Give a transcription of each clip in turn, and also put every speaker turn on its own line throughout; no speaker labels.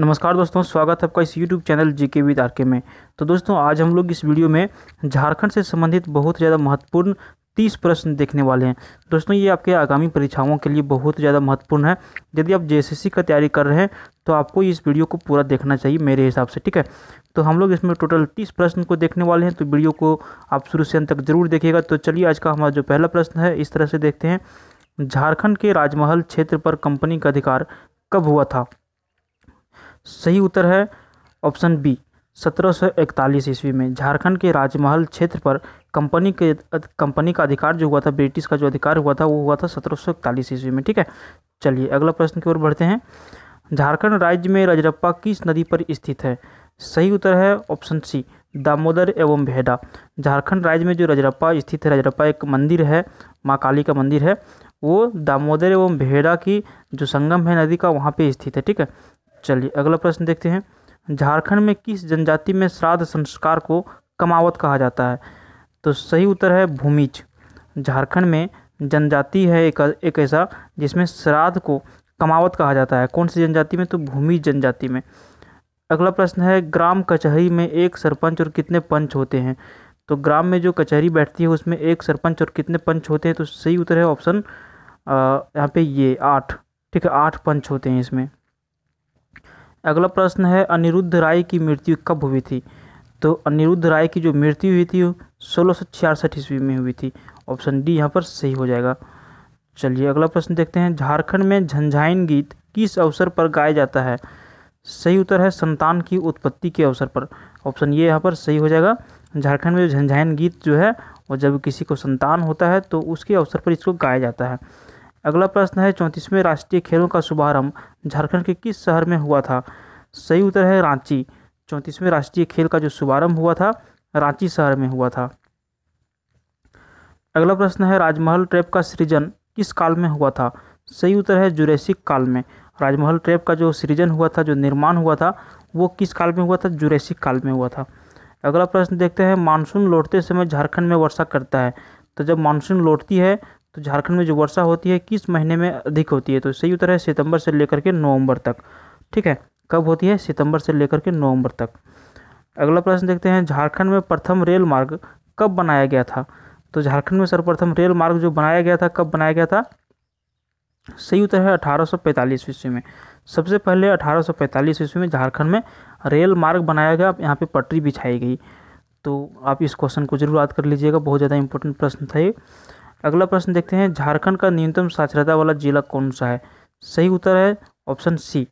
नमस्कार दोस्तों स्वागत है आपका इस यूट्यूब चैनल जी के विद आर के में तो दोस्तों आज हम लोग इस वीडियो में झारखंड से संबंधित बहुत ज़्यादा महत्वपूर्ण तीस प्रश्न देखने वाले हैं दोस्तों ये आपके आगामी परीक्षाओं के लिए बहुत ज़्यादा महत्वपूर्ण है यदि आप जे का तैयारी कर रहे हैं तो आपको इस वीडियो को पूरा देखना चाहिए मेरे हिसाब से ठीक है तो हम लोग इसमें टोटल तीस प्रश्न को देखने वाले हैं तो वीडियो को आप शुरू से अंत तक जरूर देखिएगा तो चलिए आज का हमारा जो पहला प्रश्न है इस तरह से देखते हैं झारखंड के राजमहल क्षेत्र पर कंपनी का अधिकार कब हुआ था सही उत्तर है ऑप्शन बी 1741 ईस्वी में झारखंड के राजमहल क्षेत्र पर कंपनी के कंपनी का अधिकार जो हुआ था ब्रिटिश का जो अधिकार हुआ था वो हुआ था 1741 ईस्वी में ठीक है चलिए अगला प्रश्न की ओर बढ़ते हैं झारखंड राज्य में रजरप्पा किस नदी पर स्थित है सही उत्तर है ऑप्शन सी दामोदर एवं भेडा झारखंड राज्य में जो रजरप्पा स्थित है रजरप्पा एक मंदिर है माँ काली का मंदिर है वो दामोदर एवं भेड़ा की जो संगम है नदी का वहाँ पे स्थित है ठीक है चलिए अगला प्रश्न देखते हैं झारखंड में किस जनजाति में श्राद्ध संस्कार को कमावत कहा जाता है तो सही उत्तर है भूमिज झारखंड में जनजाति है एक एक ऐसा जिसमें श्राद्ध को कमावत कहा जाता है कौन सी जनजाति में तो भूमि जनजाति में अगला प्रश्न है ग्राम कचहरी में एक सरपंच और कितने पंच होते हैं तो ग्राम में जो कचहरी बैठती है उसमें एक सरपंच और कितने पंच होते हैं तो सही उत्तर है ऑप्शन यहाँ पे ये आठ ठीक है आठ पंच होते हैं इसमें अगला प्रश्न है अनिरुद्ध राय की मृत्यु कब हुई थी तो अनिरुद्ध राय की जो मृत्यु हुई थी सोलह सौ छियासठ ईस्वी में हुई थी ऑप्शन डी यहाँ पर सही हो जाएगा चलिए अगला प्रश्न देखते हैं झारखंड में झंझाइन गीत किस अवसर पर गाया जाता है सही उत्तर है संतान की उत्पत्ति के अवसर पर ऑप्शन ये यहाँ पर सही हो जाएगा झारखंड में जो झंझाइन गीत जो है और जब किसी को संतान होता है तो उसके अवसर पर इसको गाया जाता है अगला प्रश्न है चौंतीसवें राष्ट्रीय खेलों का शुभारंभ झारखंड के किस शहर में हुआ था सही उत्तर है रांची चौंतीसवें राष्ट्रीय खेल का जो शुभारंभ हुआ था रांची शहर में हुआ था अगला प्रश्न है राजमहल ट्रैप का सृजन किस काल में हुआ था सही उत्तर है जुरैसिक काल में राजमहल ट्रैप का जो सृजन हुआ था जो निर्माण हुआ था वो किस काल में हुआ था जुरैसिक काल में हुआ था अगला प्रश्न देखते हैं मानसून लौटते समय झारखंड में वर्षा करता है तो जब मानसून लौटती है तो झारखंड में जो वर्षा होती है किस महीने में अधिक होती है तो सही उत्तर है सितंबर से लेकर के नवंबर तक ठीक है कब होती है सितंबर से लेकर के नवंबर तक अगला प्रश्न देखते हैं झारखंड में प्रथम रेल मार्ग कब बनाया गया था तो झारखंड में सर्वप्रथम रेल मार्ग जो बनाया गया था कब बनाया गया था सही उत्तर है अठारह सौ ईस्वी में सबसे पहले अठारह ईस्वी में झारखंड में रेल मार्ग बनाया गया यहाँ पर पटरी बिछाई गई तो आप इस क्वेश्चन को जरूर याद कर लीजिएगा बहुत ज़्यादा इंपॉर्टेंट प्रश्न था ये अगला प्रश्न देखते हैं झारखंड का न्यूनतम साक्षरता वाला जिला कौन सा है सही उत्तर है option C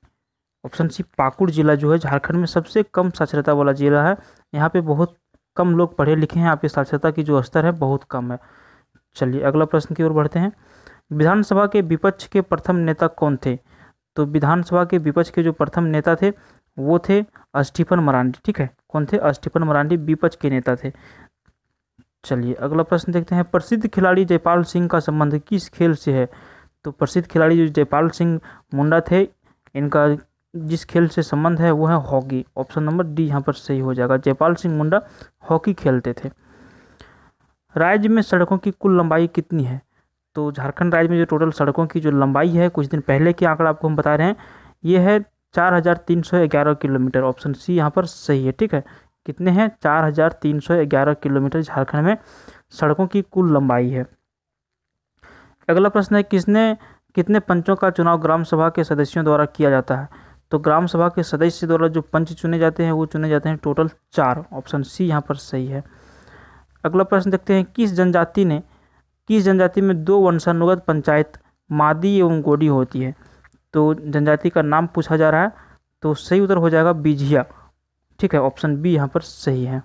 option C Pakur जिला जो है झारखंड में सबसे कम साक्षरता वाला जिला है यहाँ पे बहुत कम लोग पढ़े लिखे हैं आपकी साक्षरता की जो स्तर है बहुत कम है चलिए अगला प्रश्न की ओर बढ़ते हैं विधानसभा के विपक्ष के प्रथम नेता कौन थे तो विधानसभा के विपक्ष के जो प्रथम नेता थे वो थे अस्टीफन मरांडी ठीक है कौन थे अस्टीफन मरांडी विपक्ष के नेता थे चलिए अगला प्रश्न देखते हैं प्रसिद्ध खिलाड़ी जयपाल सिंह का संबंध किस खेल से है तो प्रसिद्ध खिलाड़ी जो जयपाल सिंह मुंडा थे इनका जिस खेल से संबंध है वो है हॉकी ऑप्शन नंबर डी यहाँ पर सही हो जाएगा जयपाल सिंह मुंडा हॉकी खेलते थे राज्य में सड़कों की कुल लंबाई कितनी है तो झारखंड राज्य में जो टोटल सड़कों की जो लंबाई है कुछ दिन पहले के आंकड़ा आपको हम बता रहे हैं ये है चार हज़ार तीन सौ ग्यारह किलोमीटर ऑप्शन सी यहाँ पर सही है ठीक है कितने हैं चार हज़ार तीन सौ ग्यारह किलोमीटर झारखंड में सड़कों की कुल लंबाई है अगला प्रश्न है किसने कितने पंचों का चुनाव ग्राम सभा के सदस्यों द्वारा किया जाता है तो ग्राम सभा के सदस्य द्वारा जो पंच चुने जाते हैं वो चुने जाते हैं टोटल चार ऑप्शन सी यहाँ पर सही है अगला प्रश्न देखते हैं किस जनजाति ने किस जनजाति में दो वंशानुगत पंचायत मादी एवं गोडी होती है तो जनजाति का नाम पूछा जा रहा है तो सही उत्तर हो जाएगा बिझिया ठीक है ऑप्शन बी यहाँ पर सही है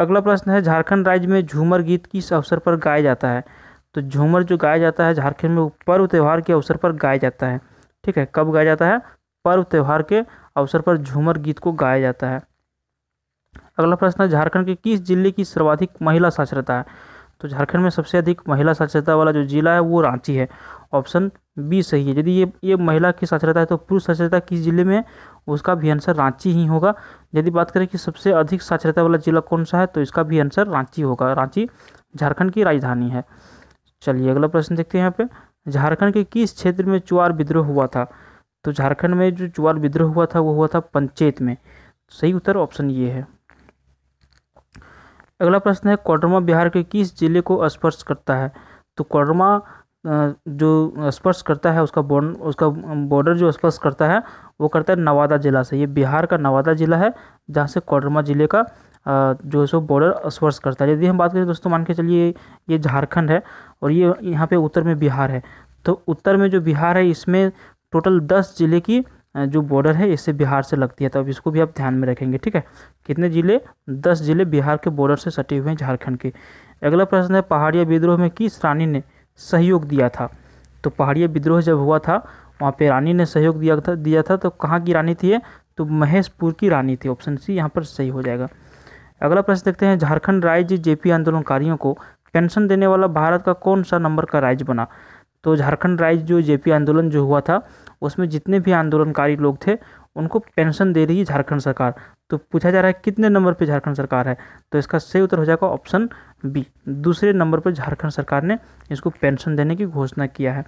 अगला प्रश्न है झारखंड राज्य में झूमर गीत किस अवसर पर गाया जाता है तो झूमर जो गाया जाता है झारखंड में पर्व त्यौहार के अवसर पर गाया जाता है ठीक है कब गाया जाता है पर्व त्यौहार के अवसर पर झूमर गीत को गाया जाता है अगला प्रश्न है झारखंड के किस जिले की सर्वाधिक महिला साक्षरता है तो झारखंड में सबसे अधिक महिला साक्षरता वाला जो जिला है वो रांची है ऑप्शन बी सही है यदि ये ये महिला की साक्षरता है तो पुरुष साक्षरता किस जिले में उसका भी आंसर रांची ही होगा यदि बात करें कि सबसे अधिक साक्षरता वाला जिला कौन सा है तो इसका भी आंसर रांची होगा रांची झारखंड की राजधानी है चलिए अगला प्रश्न देखते हैं यहाँ पे झारखंड के किस क्षेत्र में चुआर विद्रोह हुआ था तो झारखंड में जो चुआर विद्रोह हुआ था वो हुआ था पंचेत में सही उत्तर ऑप्शन ये है अगला प्रश्न है कोडरमा बिहार के किस जिले को स्पर्श करता है तो कोडरमा जो स्पर्श करता है उसका बॉर्ड उसका बॉर्डर जो स्पर्श करता है वो करता है नवादा ज़िला से ये बिहार का नवादा ज़िला है जहाँ से कोडरमा ज़िले का जो है सो बॉर्डर स्पर्श करता है यदि हम बात करें दोस्तों मान के चलिए ये झारखंड है और ये यहाँ पे उत्तर में बिहार है तो उत्तर में जो बिहार है इसमें टोटल दस ज़िले की जो बॉर्डर है इससे बिहार से लगती है तो अब इसको भी आप ध्यान में रखेंगे ठीक है कितने ज़िले दस ज़िले बिहार के बॉर्डर से सटे हुए हैं झारखंड के अगला प्रश्न है पहाड़िया विद्रोह में किस रानी ने सहयोग दिया था तो पहाड़िया विद्रोह जब हुआ था वहाँ पे रानी ने सहयोग दिया था दिया था तो कहाँ की रानी थी तो महेशपुर की रानी थी ऑप्शन सी यहाँ पर सही हो जाएगा अगला प्रश्न देखते हैं झारखंड राज्य जेपी आंदोलनकारियों को पेंशन देने वाला भारत का कौन सा नंबर का राज्य बना तो झारखंड राज्य जो जेपी आंदोलन जो हुआ था उसमें जितने भी आंदोलनकारी लोग थे उनको पेंशन दे रही है झारखंड सरकार तो पूछा जा रहा है कितने नंबर पे झारखंड सरकार है तो इसका सही उत्तर हो जाएगा ऑप्शन बी दूसरे नंबर पर झारखंड सरकार ने इसको पेंशन देने की घोषणा किया है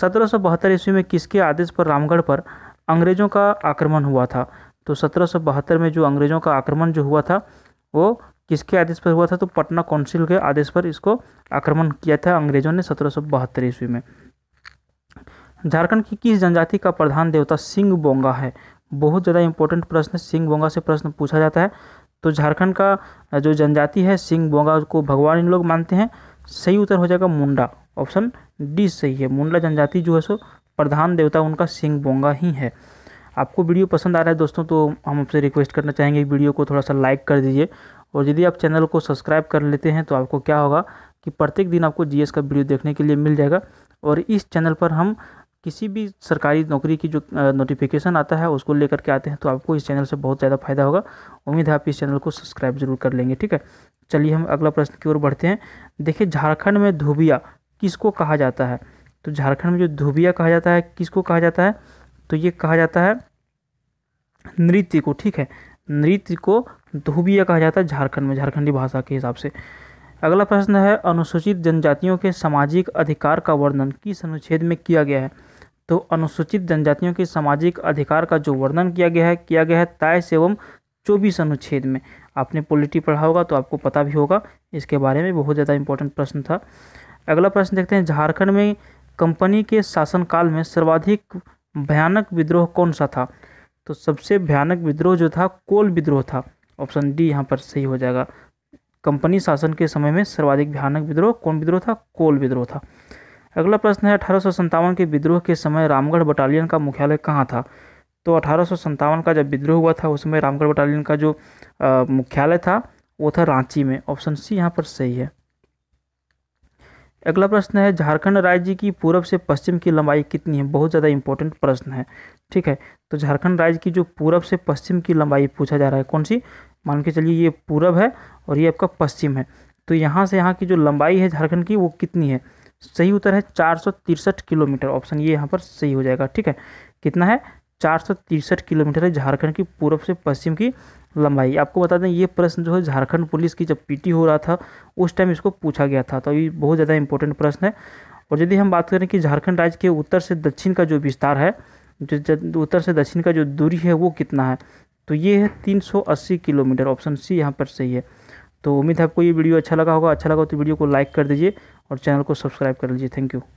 सत्रह सौ बहत्तर ईस्वी में किसके आदेश पर रामगढ़ पर अंग्रेज़ों का आक्रमण हुआ था तो सत्रह सौ बहत्तर में जो अंग्रेज़ों का आक्रमण जो हुआ था वो किसके आदेश पर हुआ था तो पटना काउंसिल के आदेश पर इसको आक्रमण किया था अंग्रेज़ों ने सत्रह सौ बहत्तर ईस्वी में झारखंड की किस जनजाति का प्रधान देवता सिंह बोंगा है बहुत ज़्यादा इंपॉर्टेंट प्रश्न सिंह बोंगा से प्रश्न पूछा जाता है तो झारखंड का जो जनजाति है सिंह बोंगा को भगवान इन लोग मानते हैं सही उत्तर हो जाएगा मुंडा ऑप्शन डी सही है मुंडा जनजाति जो है सो प्रधान देवता उनका सिंह बोंगा ही है आपको वीडियो पसंद आ रहा है दोस्तों तो हम आपसे रिक्वेस्ट करना चाहेंगे वीडियो को थोड़ा सा लाइक कर दीजिए और यदि आप चैनल को सब्सक्राइब कर लेते हैं तो आपको क्या होगा कि प्रत्येक दिन आपको जीएस का वीडियो देखने के लिए मिल जाएगा और इस चैनल पर हम किसी भी सरकारी नौकरी की जो नोटिफिकेशन आता है उसको लेकर के आते हैं तो आपको इस चैनल से बहुत ज़्यादा फायदा होगा उम्मीद है आप इस चैनल को सब्सक्राइब जरूर कर लेंगे ठीक है चलिए हम अगला प्रश्न की ओर बढ़ते हैं देखिए झारखंड में धोबिया किसको कहा जाता है तो झारखंड में जो धोबिया कहा जाता है किसको कहा जाता है तो ये कहा जाता है नृत्य को ठीक है नृत्य को धोबिया कहा जाता है झारखंड में झारखंडी भाषा के हिसाब से अगला प्रश्न है अनुसूचित जनजातियों के सामाजिक अधिकार का वर्णन किस अनुच्छेद में किया गया है तो अनुसूचित जनजातियों के सामाजिक अधिकार का जो वर्णन किया गया है किया गया है तेईस एवं चौबीस अनुच्छेद में आपने पॉलिटी पढ़ा होगा तो आपको पता भी होगा इसके बारे में बहुत ज़्यादा इंपॉर्टेंट प्रश्न था अगला प्रश्न देखते हैं झारखंड में कंपनी के शासनकाल में सर्वाधिक भयानक विद्रोह कौन सा था तो सबसे भयानक विद्रोह जो था कोल विद्रोह था ऑप्शन डी यहाँ पर सही हो जाएगा कंपनी शासन के समय में सर्वाधिक भयानक विद्रोह कौन विद्रोह था कोल विद्रोह था अगला प्रश्न है अठारह के विद्रोह के समय रामगढ़ बटालियन का मुख्यालय कहाँ था तो अठारह का जब विद्रोह हुआ था उस समय रामगढ़ बटालियन का जो मुख्यालय था वो था रांची में ऑप्शन सी यहाँ पर सही है अगला प्रश्न है झारखंड राज्य की पूर्व से पश्चिम की लंबाई कितनी है बहुत ज़्यादा इंपॉर्टेंट प्रश्न है ठीक है तो झारखंड राज्य की जो पूर्व से पश्चिम की लंबाई पूछा जा रहा है कौन सी मान के चलिए ये पूर्व है और ये आपका पश्चिम है तो यहाँ से यहाँ की जो लंबाई है झारखंड की वो कितनी है सही उत्तर है चार किलोमीटर ऑप्शन ये यहाँ पर सही हो जाएगा ठीक है कितना है चार किलोमीटर है झारखंड की पूर्व से पश्चिम की लंबाई आपको बता दें ये प्रश्न जो है झारखंड पुलिस की जब पीटी हो रहा था उस टाइम इसको पूछा गया था तो ये बहुत ज़्यादा इंपॉर्टेंट प्रश्न है और यदि हम बात करें कि झारखंड राज्य के उत्तर से दक्षिण का जो विस्तार है जो उत्तर से दक्षिण का जो दूरी है वो कितना है तो ये है तीन किलोमीटर ऑप्शन सी यहाँ पर सही है तो उम्मीद है आपको ये वीडियो अच्छा लगा होगा अच्छा लगा तो वीडियो को लाइक कर दीजिए और चैनल को सब्सक्राइब कर लीजिए थैंक यू